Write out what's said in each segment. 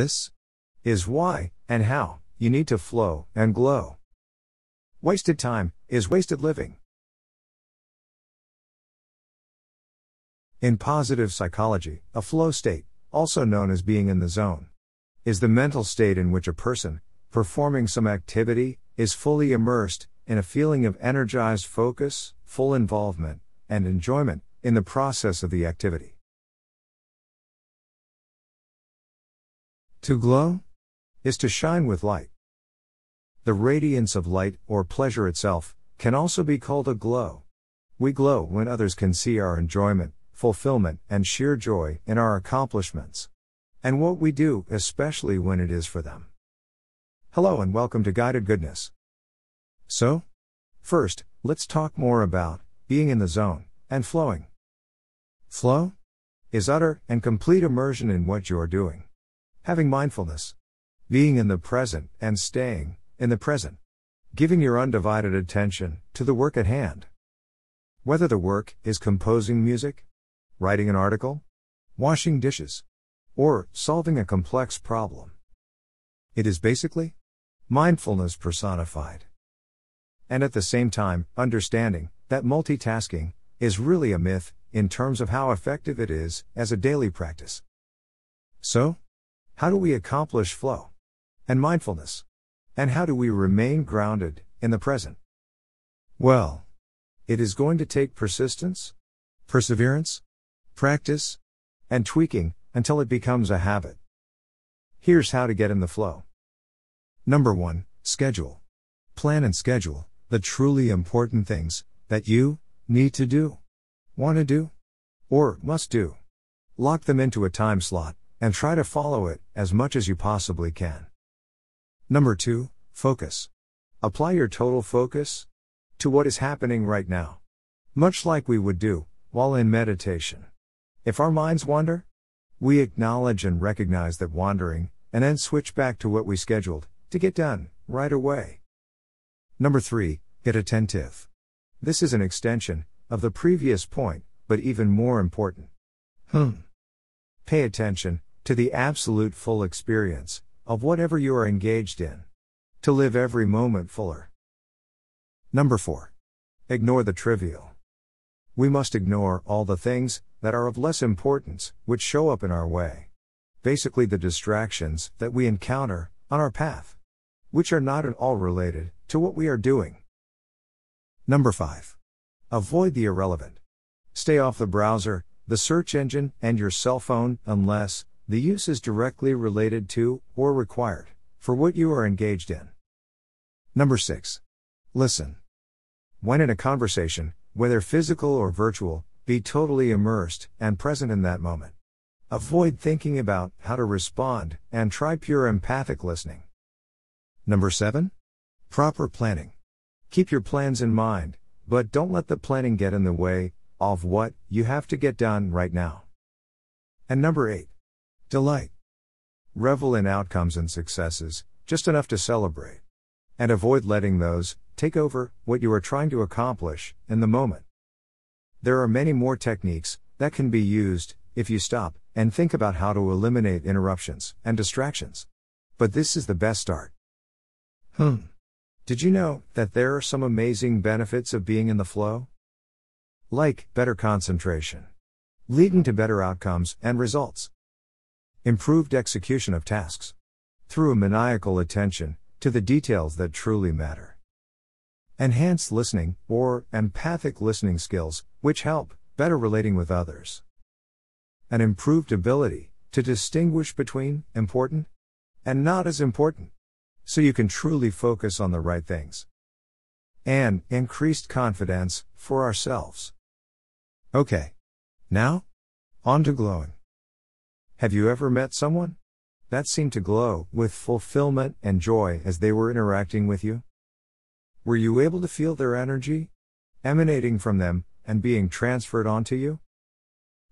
This is why and how you need to flow and glow. Wasted time is wasted living. In positive psychology, a flow state, also known as being in the zone, is the mental state in which a person, performing some activity, is fully immersed in a feeling of energized focus, full involvement, and enjoyment in the process of the activity. To glow is to shine with light. The radiance of light, or pleasure itself, can also be called a glow. We glow when others can see our enjoyment, fulfillment, and sheer joy in our accomplishments. And what we do, especially when it is for them. Hello and welcome to Guided Goodness. So, first, let's talk more about being in the zone and flowing. Flow is utter and complete immersion in what you're doing. Having mindfulness. Being in the present and staying in the present. Giving your undivided attention to the work at hand. Whether the work is composing music, writing an article, washing dishes, or solving a complex problem. It is basically mindfulness personified. And at the same time, understanding that multitasking is really a myth in terms of how effective it is as a daily practice. So, how do we accomplish flow and mindfulness? And how do we remain grounded in the present? Well, it is going to take persistence, perseverance, practice, and tweaking until it becomes a habit. Here's how to get in the flow. Number one, schedule. Plan and schedule the truly important things that you need to do, want to do, or must do. Lock them into a time slot and try to follow it as much as you possibly can. Number 2, focus. Apply your total focus to what is happening right now. Much like we would do while in meditation. If our minds wander, we acknowledge and recognize that wandering, and then switch back to what we scheduled to get done right away. Number 3, get attentive. This is an extension of the previous point, but even more important. Hmm. Pay attention to the absolute full experience of whatever you are engaged in. To live every moment fuller. Number 4. Ignore the trivial. We must ignore all the things that are of less importance which show up in our way. Basically, the distractions that we encounter on our path, which are not at all related to what we are doing. Number 5. Avoid the irrelevant. Stay off the browser, the search engine, and your cell phone unless the use is directly related to, or required, for what you are engaged in. Number 6. Listen. When in a conversation, whether physical or virtual, be totally immersed and present in that moment. Avoid thinking about how to respond and try pure empathic listening. Number 7. Proper planning. Keep your plans in mind, but don't let the planning get in the way of what you have to get done right now. And number 8. Delight. Revel in outcomes and successes, just enough to celebrate. And avoid letting those take over what you are trying to accomplish in the moment. There are many more techniques that can be used if you stop and think about how to eliminate interruptions and distractions. But this is the best start. Hmm. Did you know that there are some amazing benefits of being in the flow? Like better concentration, leading to better outcomes and results. Improved execution of tasks. Through a maniacal attention to the details that truly matter. Enhanced listening or empathic listening skills, which help better relating with others. An improved ability to distinguish between important and not as important, so you can truly focus on the right things. And increased confidence for ourselves. Okay. Now, on to glowing. Have you ever met someone? That seemed to glow with fulfillment and joy as they were interacting with you? Were you able to feel their energy emanating from them and being transferred onto you?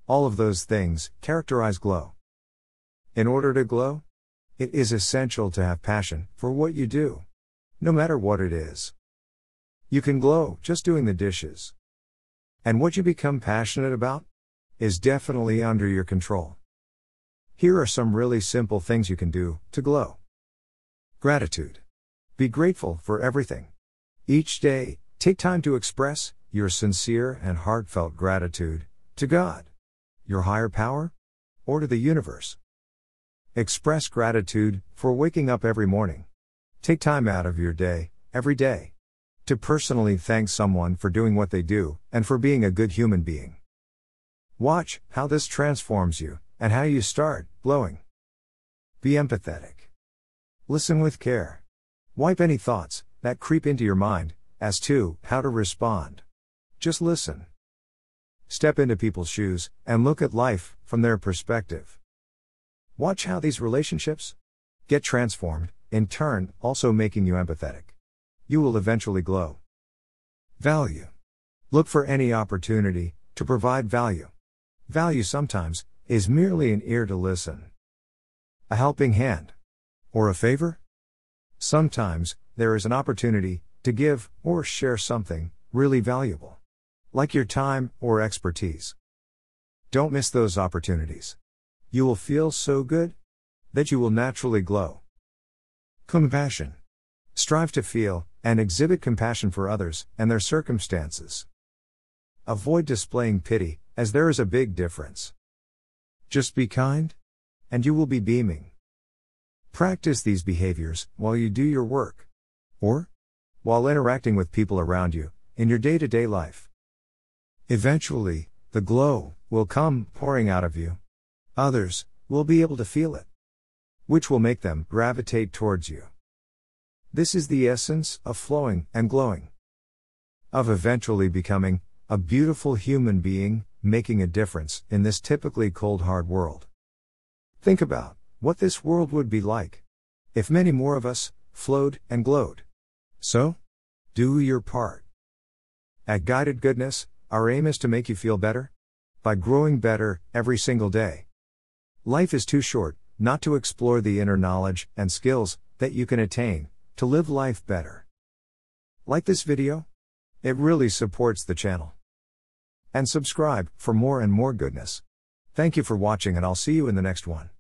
All of those things characterize glow. In order to glow, it is essential to have passion for what you do, no matter what it is. You can glow just doing the dishes. And what you become passionate about is definitely under your control. Here are some really simple things you can do to glow. Gratitude. Be grateful for everything. Each day, take time to express your sincere and heartfelt gratitude to God, your higher power, or to the universe. Express gratitude for waking up every morning. Take time out of your day, every day, to personally thank someone for doing what they do and for being a good human being. Watch how this transforms you and how you start Blowing. Be empathetic. Listen with care. Wipe any thoughts that creep into your mind as to how to respond. Just listen. Step into people's shoes and look at life from their perspective. Watch how these relationships get transformed, in turn, also making you empathetic. You will eventually glow. Value. Look for any opportunity to provide value. Value sometimes is merely an ear to listen. A helping hand. Or a favor? Sometimes, there is an opportunity to give or share something really valuable. Like your time or expertise. Don't miss those opportunities. You will feel so good that you will naturally glow. Compassion. Strive to feel and exhibit compassion for others and their circumstances. Avoid displaying pity, as there is a big difference. Just be kind, and you will be beaming. Practice these behaviors while you do your work, or while interacting with people around you in your day to day life. Eventually, the glow will come pouring out of you. Others will be able to feel it, which will make them gravitate towards you. This is the essence of flowing and glowing, of eventually becoming a beautiful human being making a difference in this typically cold hard world. Think about what this world would be like if many more of us flowed and glowed. So, do your part. At Guided Goodness, our aim is to make you feel better by growing better every single day. Life is too short not to explore the inner knowledge and skills that you can attain to live life better. Like this video? It really supports the channel. And subscribe for more and more goodness. Thank you for watching and I'll see you in the next one.